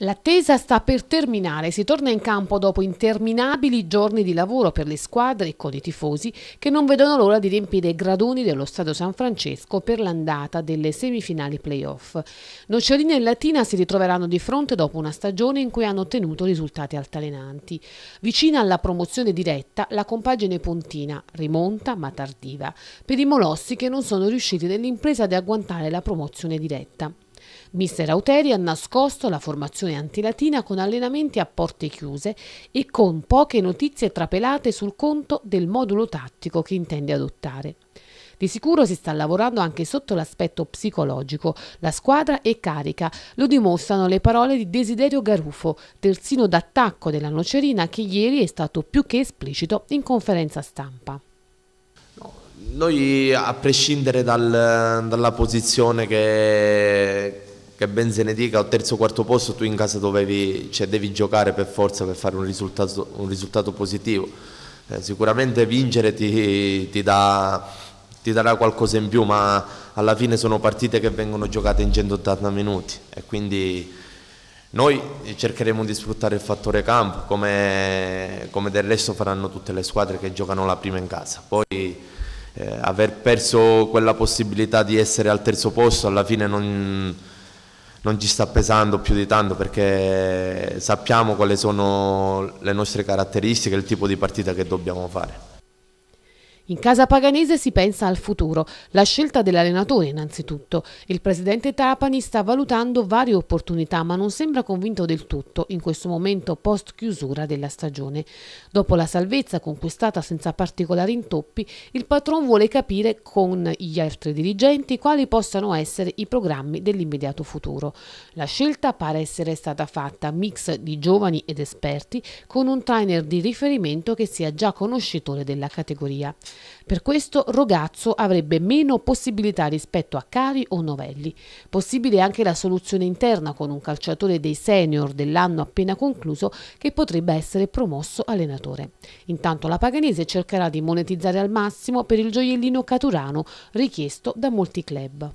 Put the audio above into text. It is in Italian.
L'attesa sta per terminare, si torna in campo dopo interminabili giorni di lavoro per le squadre e con i tifosi che non vedono l'ora di riempire i gradoni dello Stadio San Francesco per l'andata delle semifinali playoff. Nocciolina e Latina si ritroveranno di fronte dopo una stagione in cui hanno ottenuto risultati altalenanti. Vicina alla promozione diretta la compagine pontina, rimonta ma tardiva, per i molossi che non sono riusciti nell'impresa di agguantare la promozione diretta. Mister Auteri ha nascosto la formazione antilatina con allenamenti a porte chiuse e con poche notizie trapelate sul conto del modulo tattico che intende adottare. Di sicuro si sta lavorando anche sotto l'aspetto psicologico. La squadra è carica, lo dimostrano le parole di Desiderio Garufo, terzino d'attacco della Nocerina che ieri è stato più che esplicito in conferenza stampa. Noi a prescindere dal, dalla posizione che, che ben se ne dica, al terzo o quarto posto tu in casa dovevi, cioè, devi giocare per forza per fare un risultato, un risultato positivo. Eh, sicuramente vincere ti, ti, dà, ti, darà qualcosa in più, ma alla fine sono partite che vengono giocate in 180 minuti e quindi noi cercheremo di sfruttare il fattore campo, come, come del resto faranno tutte le squadre che giocano la prima in casa. Poi, eh, aver perso quella possibilità di essere al terzo posto alla fine non, non ci sta pesando più di tanto perché sappiamo quali sono le nostre caratteristiche il tipo di partita che dobbiamo fare. In casa paganese si pensa al futuro, la scelta dell'allenatore innanzitutto. Il presidente Trapani sta valutando varie opportunità ma non sembra convinto del tutto in questo momento post chiusura della stagione. Dopo la salvezza conquistata senza particolari intoppi, il patron vuole capire con gli altri dirigenti quali possano essere i programmi dell'immediato futuro. La scelta pare essere stata fatta mix di giovani ed esperti con un trainer di riferimento che sia già conoscitore della categoria. Per questo Rogazzo avrebbe meno possibilità rispetto a Cari o Novelli. Possibile anche la soluzione interna con un calciatore dei senior dell'anno appena concluso che potrebbe essere promosso allenatore. Intanto la Paganese cercherà di monetizzare al massimo per il gioiellino caturano richiesto da molti club.